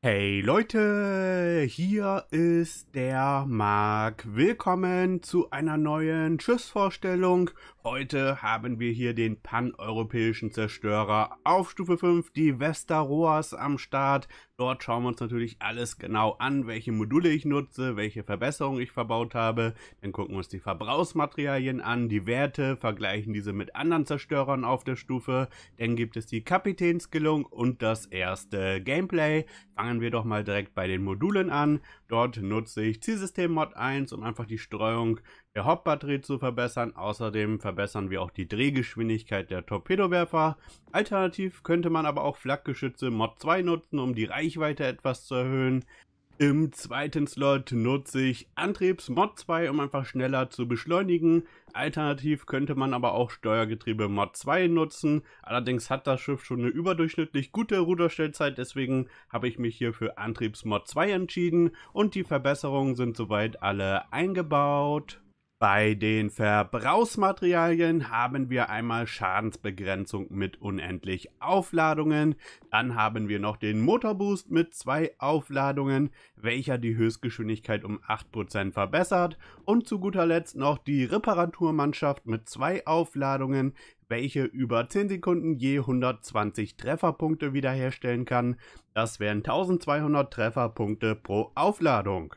Hey Leute, hier ist der Marc. Willkommen zu einer neuen Tschüss-Vorstellung Heute haben wir hier den paneuropäischen Zerstörer auf Stufe 5, die Westeroas am Start. Dort schauen wir uns natürlich alles genau an, welche Module ich nutze, welche Verbesserungen ich verbaut habe. Dann gucken wir uns die Verbrauchsmaterialien an, die Werte, vergleichen diese mit anderen Zerstörern auf der Stufe. Dann gibt es die Kapitänskillung und das erste Gameplay. Fangen wir doch mal direkt bei den Modulen an. Dort nutze ich Zielsystem Mod 1, um einfach die Streuung der Hauptbatterie zu verbessern. Außerdem verbessern wir auch die Drehgeschwindigkeit der Torpedowerfer. Alternativ könnte man aber auch Flakgeschütze Mod 2 nutzen, um die Reichweite etwas zu erhöhen. Im zweiten Slot nutze ich Antriebs Mod 2, um einfach schneller zu beschleunigen. Alternativ könnte man aber auch Steuergetriebe Mod 2 nutzen. Allerdings hat das Schiff schon eine überdurchschnittlich gute Ruderstellzeit, deswegen habe ich mich hier für Antriebs Mod 2 entschieden und die Verbesserungen sind soweit alle eingebaut. Bei den Verbrauchsmaterialien haben wir einmal Schadensbegrenzung mit unendlich Aufladungen. Dann haben wir noch den Motorboost mit zwei Aufladungen, welcher die Höchstgeschwindigkeit um 8% verbessert. Und zu guter Letzt noch die Reparaturmannschaft mit zwei Aufladungen, welche über 10 Sekunden je 120 Trefferpunkte wiederherstellen kann. Das wären 1200 Trefferpunkte pro Aufladung.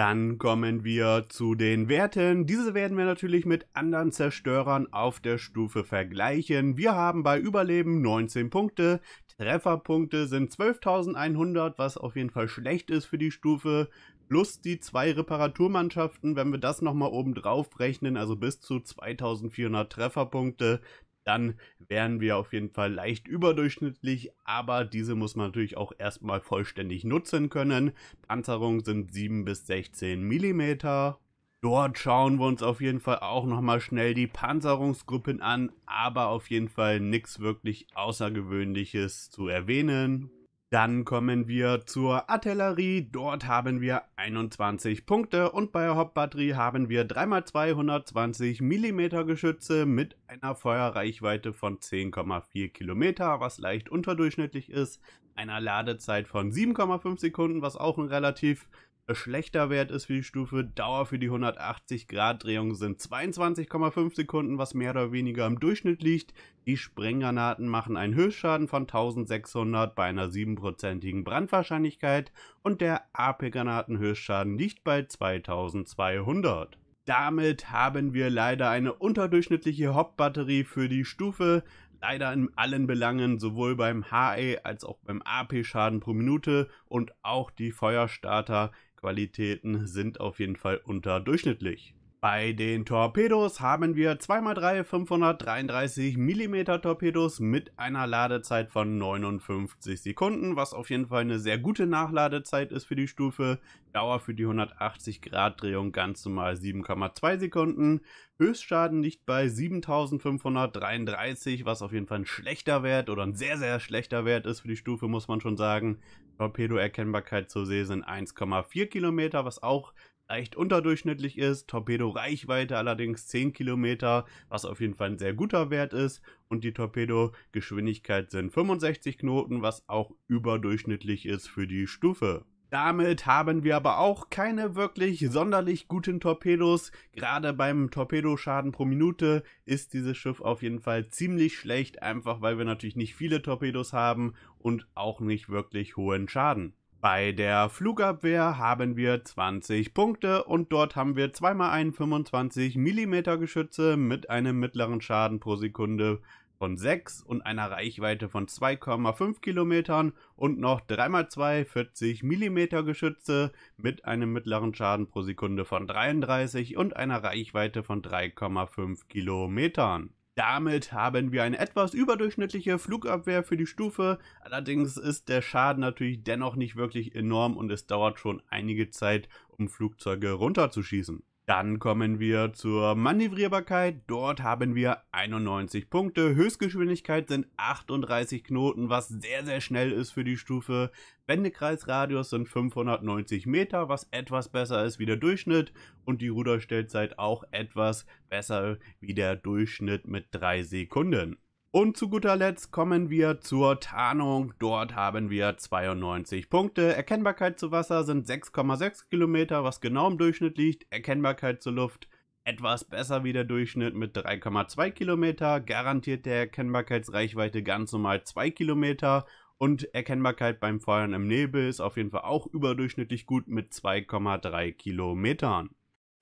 Dann kommen wir zu den Werten. Diese werden wir natürlich mit anderen Zerstörern auf der Stufe vergleichen. Wir haben bei Überleben 19 Punkte, Trefferpunkte sind 12.100, was auf jeden Fall schlecht ist für die Stufe. Plus die zwei Reparaturmannschaften, wenn wir das nochmal oben drauf rechnen, also bis zu 2400 Trefferpunkte, dann wären wir auf jeden Fall leicht überdurchschnittlich, aber diese muss man natürlich auch erstmal vollständig nutzen können. Panzerung sind 7 bis 16 mm. Dort schauen wir uns auf jeden Fall auch nochmal schnell die Panzerungsgruppen an, aber auf jeden Fall nichts wirklich Außergewöhnliches zu erwähnen. Dann kommen wir zur Artillerie. Dort haben wir 21 Punkte und bei der Hauptbatterie haben wir 3x220 mm Geschütze mit einer Feuerreichweite von 10,4 Kilometer, was leicht unterdurchschnittlich ist, einer Ladezeit von 7,5 Sekunden, was auch ein relativ äh, schlechter Wert ist für die Stufe. Dauer für die 180-Grad-Drehung sind 22,5 Sekunden, was mehr oder weniger im Durchschnitt liegt. Die Sprenggranaten machen einen Höchstschaden von 1600 bei einer 7%igen Brandwahrscheinlichkeit und der AP-Granaten-Höchstschaden liegt bei 2200. Damit haben wir leider eine unterdurchschnittliche Hauptbatterie für die Stufe leider in allen Belangen, sowohl beim HE als auch beim AP-Schaden pro Minute und auch die Feuerstarter Qualitäten sind auf jeden Fall unterdurchschnittlich. Bei den Torpedos haben wir 2x3 533 mm Torpedos mit einer Ladezeit von 59 Sekunden, was auf jeden Fall eine sehr gute Nachladezeit ist für die Stufe. Dauer für die 180 Grad Drehung ganz normal 7,2 Sekunden. Höchstschaden liegt bei 7533, was auf jeden Fall ein schlechter Wert oder ein sehr, sehr schlechter Wert ist für die Stufe, muss man schon sagen. Torpedo-Erkennbarkeit zur See sind 1,4 Kilometer, was auch leicht unterdurchschnittlich ist. Torpedoreichweite allerdings 10 Kilometer, was auf jeden Fall ein sehr guter Wert ist. Und die Torpedogeschwindigkeit sind 65 Knoten, was auch überdurchschnittlich ist für die Stufe. Damit haben wir aber auch keine wirklich sonderlich guten Torpedos. Gerade beim Torpedoschaden pro Minute ist dieses Schiff auf jeden Fall ziemlich schlecht, einfach weil wir natürlich nicht viele Torpedos haben und auch nicht wirklich hohen Schaden. Bei der Flugabwehr haben wir 20 Punkte und dort haben wir 2x1 25 mm Geschütze mit einem mittleren Schaden pro Sekunde von 6 und einer Reichweite von 2,5 Kilometern und noch 3x2 40 mm Geschütze mit einem mittleren Schaden pro Sekunde von 33 und einer Reichweite von 3,5 Kilometern. Damit haben wir eine etwas überdurchschnittliche Flugabwehr für die Stufe, allerdings ist der Schaden natürlich dennoch nicht wirklich enorm und es dauert schon einige Zeit, um Flugzeuge runterzuschießen. Dann kommen wir zur Manövrierbarkeit. Dort haben wir 91 Punkte. Höchstgeschwindigkeit sind 38 Knoten, was sehr, sehr schnell ist für die Stufe. Wendekreisradius sind 590 Meter, was etwas besser ist wie der Durchschnitt. Und die Ruderstellzeit auch etwas besser wie der Durchschnitt mit 3 Sekunden. Und zu guter Letzt kommen wir zur Tarnung. Dort haben wir 92 Punkte. Erkennbarkeit zu Wasser sind 6,6 Kilometer, was genau im Durchschnitt liegt. Erkennbarkeit zur Luft etwas besser wie der Durchschnitt mit 3,2 Kilometer. Garantiert der Erkennbarkeitsreichweite ganz normal 2 Kilometer. Und Erkennbarkeit beim Feuern im Nebel ist auf jeden Fall auch überdurchschnittlich gut mit 2,3 Kilometern.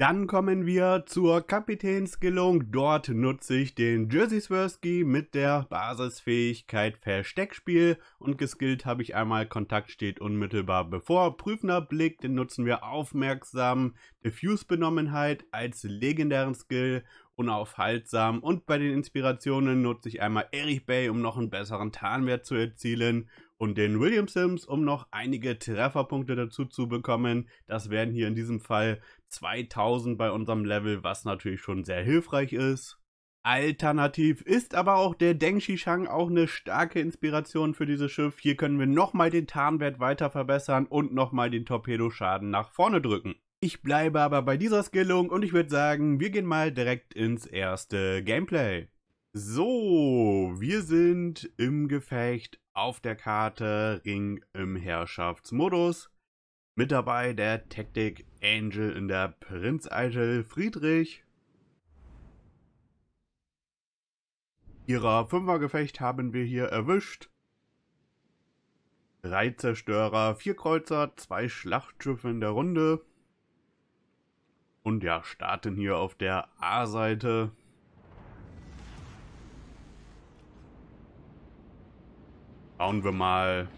Dann kommen wir zur Kapitänsskillung. Dort nutze ich den Jersey Swirsky mit der Basisfähigkeit Versteckspiel und geskillt habe ich einmal Kontakt steht unmittelbar bevor. Prüfender Blick, den nutzen wir aufmerksam. Diffuse Benommenheit als legendären Skill unaufhaltsam und bei den Inspirationen nutze ich einmal Erich Bay, um noch einen besseren Tarnwert zu erzielen und den William Sims, um noch einige Trefferpunkte dazu zu bekommen. Das wären hier in diesem Fall 2000 bei unserem Level, was natürlich schon sehr hilfreich ist. Alternativ ist aber auch der Dengshi-Shang auch eine starke Inspiration für dieses Schiff. Hier können wir nochmal den Tarnwert weiter verbessern und nochmal den Torpedoschaden nach vorne drücken. Ich bleibe aber bei dieser Skillung und ich würde sagen, wir gehen mal direkt ins erste Gameplay. So, wir sind im Gefecht auf der Karte Ring im Herrschaftsmodus. Mit dabei der Tactic Angel in der Prinzeitel Friedrich. Ihrer Fünfergefecht haben wir hier erwischt. Drei Zerstörer, vier Kreuzer, zwei Schlachtschiffe in der Runde. Und ja, starten hier auf der A-Seite. Schauen wir mal,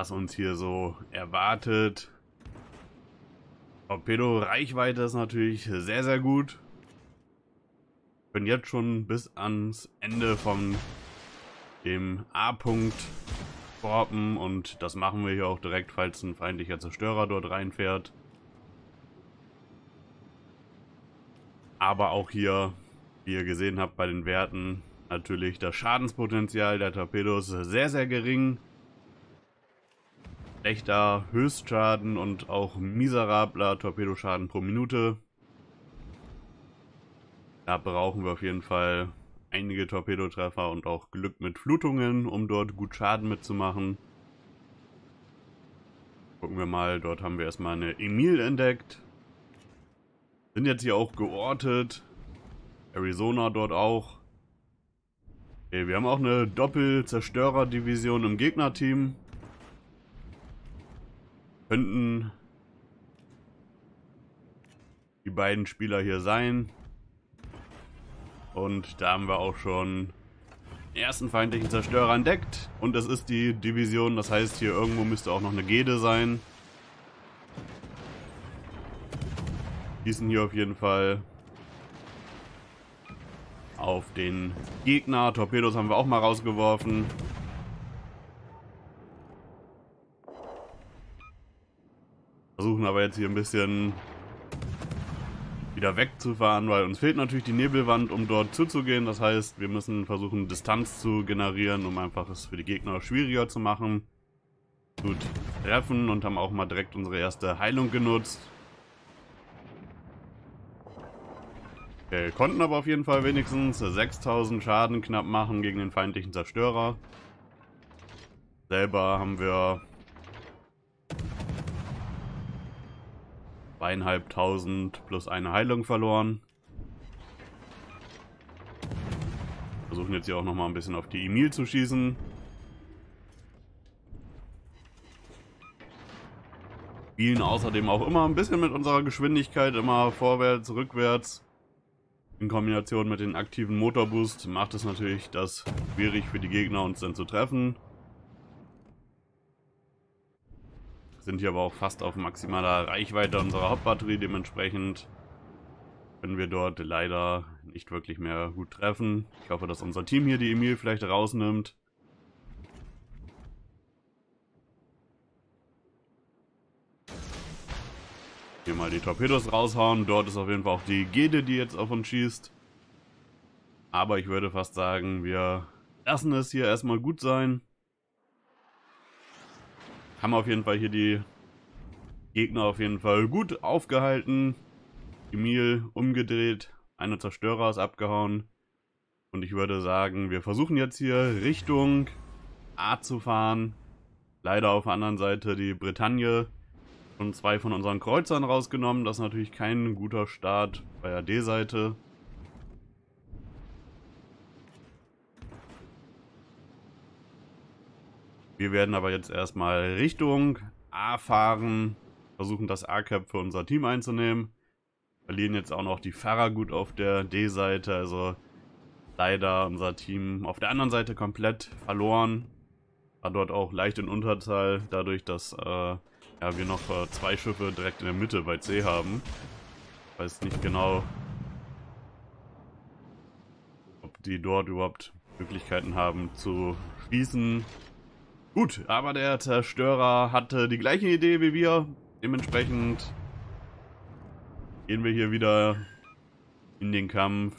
was uns hier so erwartet. Torpedo-Reichweite ist natürlich sehr, sehr gut. Wir Können jetzt schon bis ans Ende von dem A-Punkt warpen und das machen wir hier auch direkt, falls ein feindlicher Zerstörer dort reinfährt. Aber auch hier, wie ihr gesehen habt bei den Werten, natürlich das Schadenspotenzial der Torpedos sehr, sehr gering schlechter Höchstschaden und auch miserabler Torpedoschaden pro Minute. Da brauchen wir auf jeden Fall einige Torpedotreffer und auch Glück mit Flutungen, um dort gut Schaden mitzumachen. Gucken wir mal, dort haben wir erstmal eine Emil entdeckt. Sind jetzt hier auch geortet. Arizona dort auch. Okay, wir haben auch eine doppelzerstörer division im Gegnerteam könnten die beiden Spieler hier sein. Und da haben wir auch schon den ersten feindlichen Zerstörer entdeckt. Und das ist die Division, das heißt hier irgendwo müsste auch noch eine Gede sein. Schießen hier auf jeden Fall auf den Gegner. Torpedos haben wir auch mal rausgeworfen. Versuchen aber jetzt hier ein bisschen wieder wegzufahren, weil uns fehlt natürlich die Nebelwand, um dort zuzugehen. Das heißt, wir müssen versuchen, Distanz zu generieren, um einfach es für die Gegner schwieriger zu machen. Gut, treffen und haben auch mal direkt unsere erste Heilung genutzt. Wir konnten aber auf jeden Fall wenigstens 6000 Schaden knapp machen gegen den feindlichen Zerstörer. Selber haben wir Zweieinhalbtausend plus eine Heilung verloren. Versuchen jetzt hier auch nochmal ein bisschen auf die Emil zu schießen. Spielen außerdem auch immer ein bisschen mit unserer Geschwindigkeit, immer vorwärts, rückwärts. In Kombination mit dem aktiven Motorboost macht es natürlich das schwierig für die Gegner, uns dann zu treffen. sind hier aber auch fast auf maximaler Reichweite unserer Hauptbatterie. Dementsprechend können wir dort leider nicht wirklich mehr gut treffen. Ich hoffe, dass unser Team hier die Emil vielleicht rausnimmt. Hier mal die Torpedos raushauen. Dort ist auf jeden Fall auch die Gede, die jetzt auf uns schießt. Aber ich würde fast sagen, wir lassen es hier erstmal gut sein haben auf jeden Fall hier die Gegner auf jeden Fall gut aufgehalten. Emil umgedreht, einer Zerstörer ist abgehauen. Und ich würde sagen, wir versuchen jetzt hier Richtung A zu fahren. Leider auf der anderen Seite die Bretagne schon zwei von unseren Kreuzern rausgenommen. Das ist natürlich kein guter Start bei der D-Seite. Wir werden aber jetzt erstmal Richtung A fahren, versuchen das A-Cap für unser Team einzunehmen. Verlieren jetzt auch noch die Fahrer gut auf der D-Seite, also leider unser Team auf der anderen Seite komplett verloren. War dort auch leicht in Unterzahl, dadurch, dass äh, ja, wir noch äh, zwei Schiffe direkt in der Mitte bei C haben. Ich Weiß nicht genau, ob die dort überhaupt Möglichkeiten haben zu schießen. Gut, aber der Zerstörer hatte die gleiche Idee wie wir. Dementsprechend gehen wir hier wieder in den Kampf.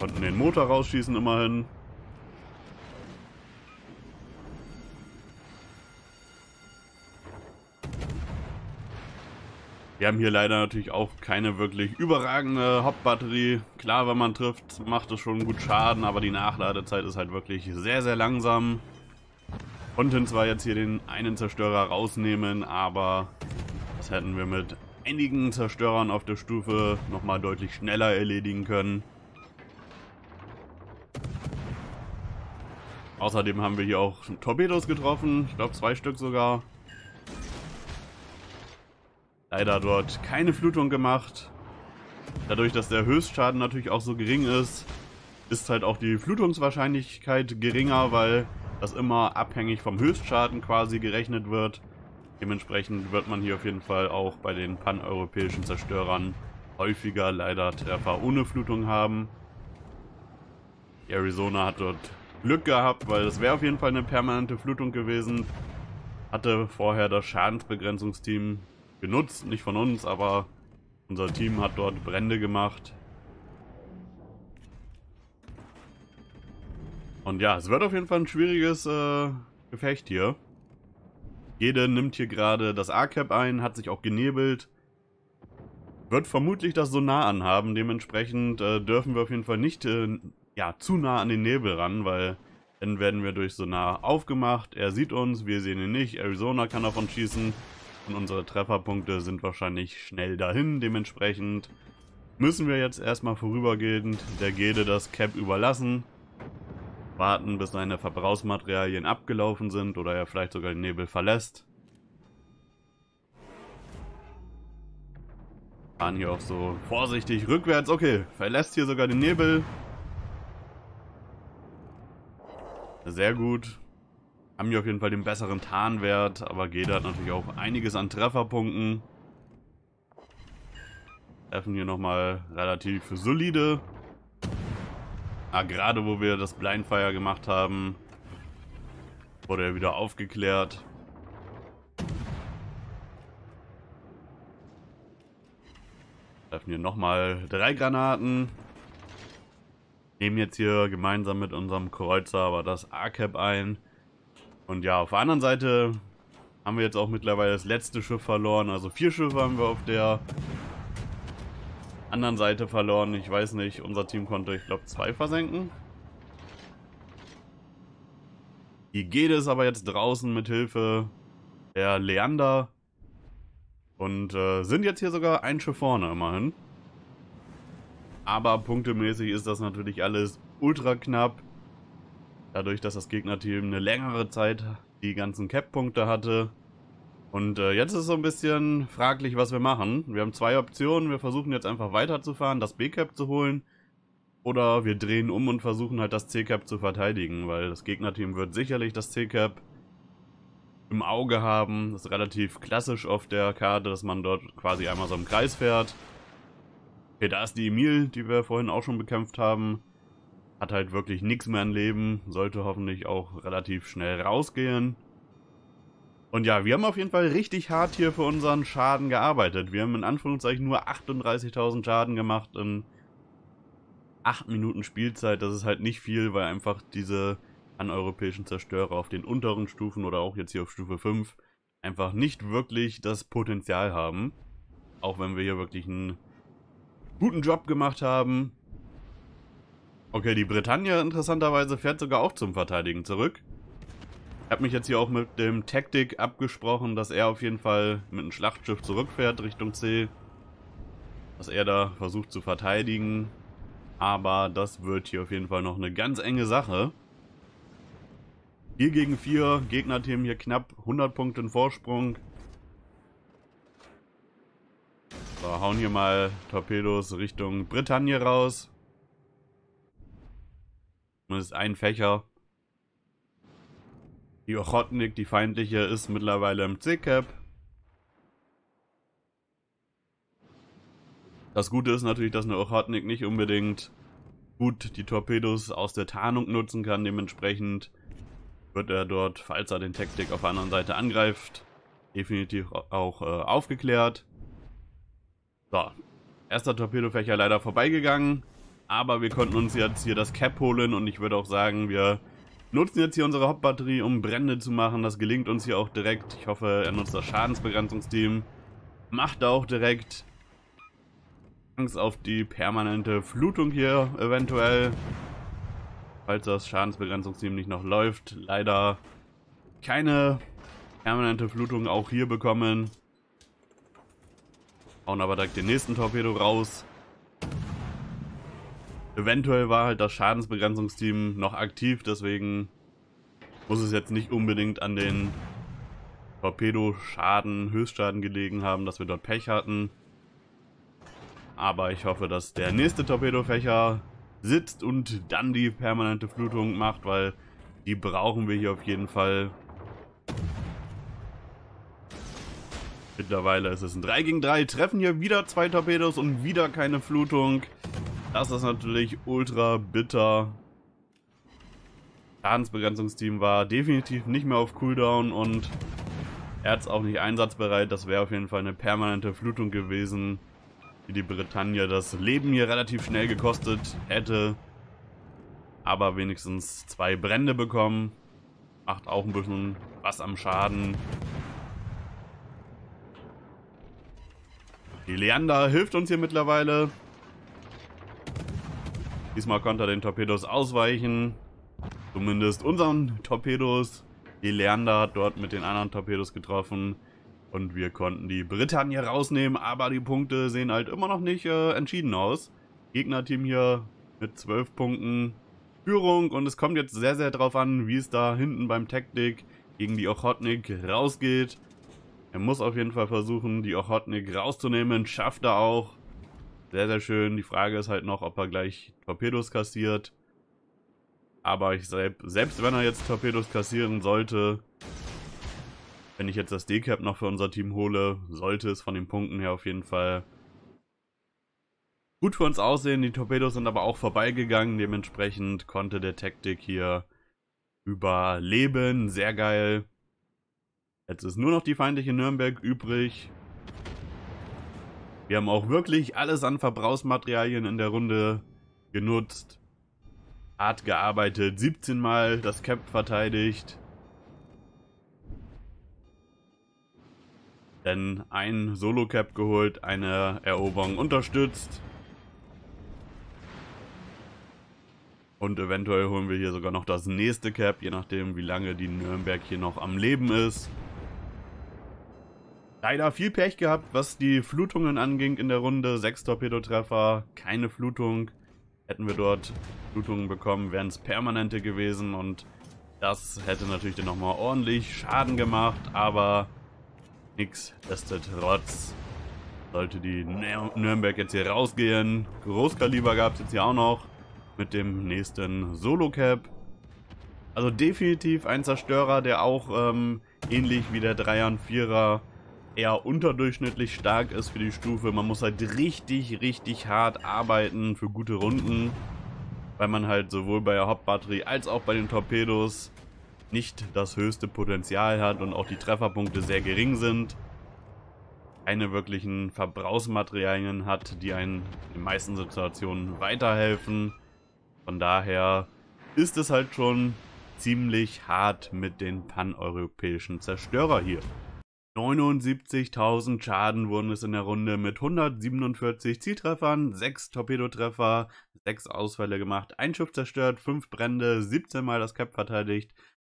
Konnten den Motor rausschießen immerhin. Wir haben hier leider natürlich auch keine wirklich überragende Hauptbatterie. Klar, wenn man trifft, macht es schon gut Schaden, aber die Nachladezeit ist halt wirklich sehr, sehr langsam. Konnten zwar jetzt hier den einen Zerstörer rausnehmen, aber das hätten wir mit einigen Zerstörern auf der Stufe nochmal deutlich schneller erledigen können. Außerdem haben wir hier auch Torpedos getroffen, ich glaube zwei Stück sogar leider dort keine Flutung gemacht. Dadurch, dass der Höchstschaden natürlich auch so gering ist, ist halt auch die Flutungswahrscheinlichkeit geringer, weil das immer abhängig vom Höchstschaden quasi gerechnet wird. Dementsprechend wird man hier auf jeden Fall auch bei den paneuropäischen Zerstörern häufiger leider Treffer ohne Flutung haben. Die Arizona hat dort Glück gehabt, weil das wäre auf jeden Fall eine permanente Flutung gewesen. Hatte vorher das Schadensbegrenzungsteam genutzt, nicht von uns, aber unser Team hat dort Brände gemacht. Und ja, es wird auf jeden Fall ein schwieriges äh, Gefecht hier. Jede nimmt hier gerade das A-Cap ein, hat sich auch genebelt. Wird vermutlich das Sonar anhaben, dementsprechend äh, dürfen wir auf jeden Fall nicht äh, ja, zu nah an den Nebel ran, weil dann werden wir durch Sonar aufgemacht. Er sieht uns, wir sehen ihn nicht. Arizona kann davon schießen behaupten, unsere Trefferpunkte sind wahrscheinlich schnell dahin. Dementsprechend müssen wir jetzt erstmal vorübergehend der Gede das Cap überlassen. Warten, bis seine Verbrauchsmaterialien abgelaufen sind oder er vielleicht sogar den Nebel verlässt. Fahren hier auch so vorsichtig rückwärts. Okay, verlässt hier sogar den Nebel. Sehr gut hier auf jeden Fall den besseren Tarnwert, aber geht hat natürlich auch einiges an Trefferpunkten. Treffen hier nochmal relativ solide. Ah, gerade wo wir das Blindfire gemacht haben, wurde er wieder aufgeklärt. Treffen hier nochmal drei Granaten. Nehmen jetzt hier gemeinsam mit unserem Kreuzer aber das A-Cap ein. Und ja, auf der anderen Seite haben wir jetzt auch mittlerweile das letzte Schiff verloren. Also vier Schiffe haben wir auf der anderen Seite verloren. Ich weiß nicht, unser Team konnte, ich glaube, zwei versenken. Hier geht es aber jetzt draußen mit Hilfe der Leander. Und äh, sind jetzt hier sogar ein Schiff vorne immerhin. Aber punktemäßig ist das natürlich alles ultra knapp. Dadurch, dass das Gegnerteam eine längere Zeit die ganzen Cap-Punkte hatte. Und äh, jetzt ist so ein bisschen fraglich, was wir machen. Wir haben zwei Optionen. Wir versuchen jetzt einfach weiterzufahren, das B-Cap zu holen. Oder wir drehen um und versuchen halt das C-Cap zu verteidigen, weil das Gegnerteam wird sicherlich das C-Cap im Auge haben. Das ist relativ klassisch auf der Karte, dass man dort quasi einmal so im Kreis fährt. Okay, da ist die Emil, die wir vorhin auch schon bekämpft haben hat halt wirklich nichts mehr an Leben, sollte hoffentlich auch relativ schnell rausgehen. Und ja, wir haben auf jeden Fall richtig hart hier für unseren Schaden gearbeitet. Wir haben in Anführungszeichen nur 38.000 Schaden gemacht in 8 Minuten Spielzeit. Das ist halt nicht viel, weil einfach diese aneuropäischen Zerstörer auf den unteren Stufen oder auch jetzt hier auf Stufe 5 einfach nicht wirklich das Potenzial haben. Auch wenn wir hier wirklich einen guten Job gemacht haben. Okay, die Bretagne interessanterweise fährt sogar auch zum Verteidigen zurück. Ich habe mich jetzt hier auch mit dem Taktik abgesprochen, dass er auf jeden Fall mit einem Schlachtschiff zurückfährt Richtung C. Dass er da versucht zu verteidigen. Aber das wird hier auf jeden Fall noch eine ganz enge Sache. 4 gegen 4, Gegnerteam hier knapp 100 Punkte in Vorsprung. So, hauen hier mal Torpedos Richtung Bretagne raus. Und es ist ein Fächer. Die Ochotnik, die feindliche, ist mittlerweile im C-Cap. Das Gute ist natürlich, dass eine Ochotnik nicht unbedingt gut die Torpedos aus der Tarnung nutzen kann. Dementsprechend wird er dort, falls er den Taktik auf der anderen Seite angreift, definitiv auch äh, aufgeklärt. So, erster Torpedofächer leider vorbeigegangen aber wir konnten uns jetzt hier das Cap holen und ich würde auch sagen, wir nutzen jetzt hier unsere Hauptbatterie, um Brände zu machen. Das gelingt uns hier auch direkt. Ich hoffe, er nutzt das Schadensbegrenzungsteam. Macht er auch direkt. Angst auf die permanente Flutung hier eventuell. Falls das Schadensbegrenzungsteam nicht noch läuft. Leider keine permanente Flutung auch hier bekommen. Hauen aber direkt den nächsten Torpedo raus. Eventuell war halt das Schadensbegrenzungsteam noch aktiv, deswegen muss es jetzt nicht unbedingt an den Torpedoschaden, Höchstschaden gelegen haben, dass wir dort Pech hatten. Aber ich hoffe, dass der nächste Torpedofächer sitzt und dann die permanente Flutung macht, weil die brauchen wir hier auf jeden Fall. Mittlerweile ist es ein 3 gegen 3. Treffen hier wieder zwei Torpedos und wieder keine Flutung. Das ist natürlich ultra bitter. Schadensbegrenzungsteam war definitiv nicht mehr auf Cooldown und er hat es auch nicht einsatzbereit. Das wäre auf jeden Fall eine permanente Flutung gewesen, die die Britannia das Leben hier relativ schnell gekostet hätte. Aber wenigstens zwei Brände bekommen. Macht auch ein bisschen was am Schaden. Die Leander hilft uns hier mittlerweile. Diesmal konnte er den Torpedos ausweichen. Zumindest unseren Torpedos. Die Leander hat dort mit den anderen Torpedos getroffen. Und wir konnten die Britannia rausnehmen, aber die Punkte sehen halt immer noch nicht äh, entschieden aus. Gegnerteam hier mit 12 Punkten Führung. Und es kommt jetzt sehr, sehr drauf an, wie es da hinten beim Taktik gegen die Ochotnik rausgeht. Er muss auf jeden Fall versuchen, die Ochotnik rauszunehmen. Schafft er auch. Sehr, sehr schön. Die Frage ist halt noch, ob er gleich Torpedos kassiert. Aber ich selbst, selbst wenn er jetzt Torpedos kassieren sollte, wenn ich jetzt das D-Cap noch für unser Team hole, sollte es von den Punkten her auf jeden Fall gut für uns aussehen. Die Torpedos sind aber auch vorbeigegangen. Dementsprechend konnte der Taktik hier überleben. Sehr geil. Jetzt ist nur noch die feindliche Nürnberg übrig. Wir haben auch wirklich alles an Verbrauchsmaterialien in der Runde genutzt. Hart gearbeitet, 17 Mal das Cap verteidigt. Denn ein Solo-Cap geholt, eine Eroberung unterstützt. Und eventuell holen wir hier sogar noch das nächste Cap, je nachdem wie lange die Nürnberg hier noch am Leben ist. Leider viel Pech gehabt, was die Flutungen anging in der Runde. Sechs Torpedotreffer, keine Flutung. Hätten wir dort Flutungen bekommen, wären es permanente gewesen und das hätte natürlich dann nochmal ordentlich Schaden gemacht, aber nichtsdestotrotz sollte die Nürnberg jetzt hier rausgehen. Großkaliber gab es jetzt hier auch noch mit dem nächsten Solo-Cap. Also definitiv ein Zerstörer, der auch ähm, ähnlich wie der 3er und 4er eher unterdurchschnittlich stark ist für die Stufe. Man muss halt richtig, richtig hart arbeiten für gute Runden, weil man halt sowohl bei der Hauptbatterie als auch bei den Torpedos nicht das höchste Potenzial hat und auch die Trefferpunkte sehr gering sind. Keine wirklichen Verbrauchsmaterialien hat, die einen in den meisten Situationen weiterhelfen. Von daher ist es halt schon ziemlich hart mit den paneuropäischen Zerstörer hier. 79.000 Schaden wurden es in der Runde mit 147 Zieltreffern, 6 Torpedotreffer, 6 Ausfälle gemacht, ein Schiff zerstört, 5 Brände, 17 Mal das Cap verteidigt.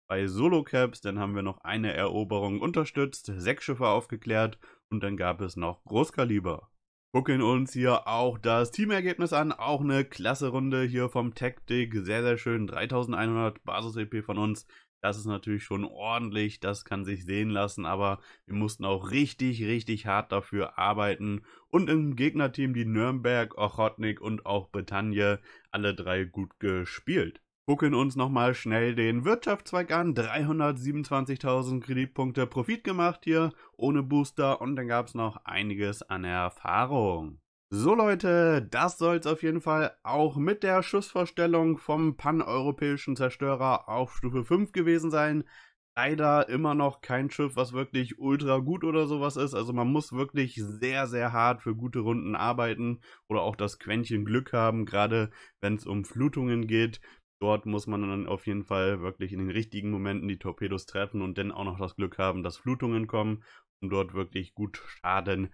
Bei Solo-Caps, dann haben wir noch eine Eroberung unterstützt, 6 Schiffe aufgeklärt und dann gab es noch Großkaliber. Gucken uns hier auch das Teamergebnis an, auch eine klasse Runde hier vom Tactic, sehr sehr schön, 3100 Basis-EP von uns, das ist natürlich schon ordentlich, das kann sich sehen lassen, aber wir mussten auch richtig, richtig hart dafür arbeiten. Und im Gegnerteam die Nürnberg, Ochotnik und auch Bretagne, alle drei gut gespielt. Gucken uns nochmal schnell den Wirtschaftszweig an. 327.000 Kreditpunkte Profit gemacht hier, ohne Booster und dann gab es noch einiges an Erfahrung. So Leute, das soll es auf jeden Fall auch mit der Schussvorstellung vom paneuropäischen Zerstörer auf Stufe 5 gewesen sein. Leider immer noch kein Schiff, was wirklich ultra gut oder sowas ist. Also man muss wirklich sehr, sehr hart für gute Runden arbeiten oder auch das Quäntchen Glück haben, gerade wenn es um Flutungen geht. Dort muss man dann auf jeden Fall wirklich in den richtigen Momenten die Torpedos treffen und dann auch noch das Glück haben, dass Flutungen kommen, um dort wirklich gut Schaden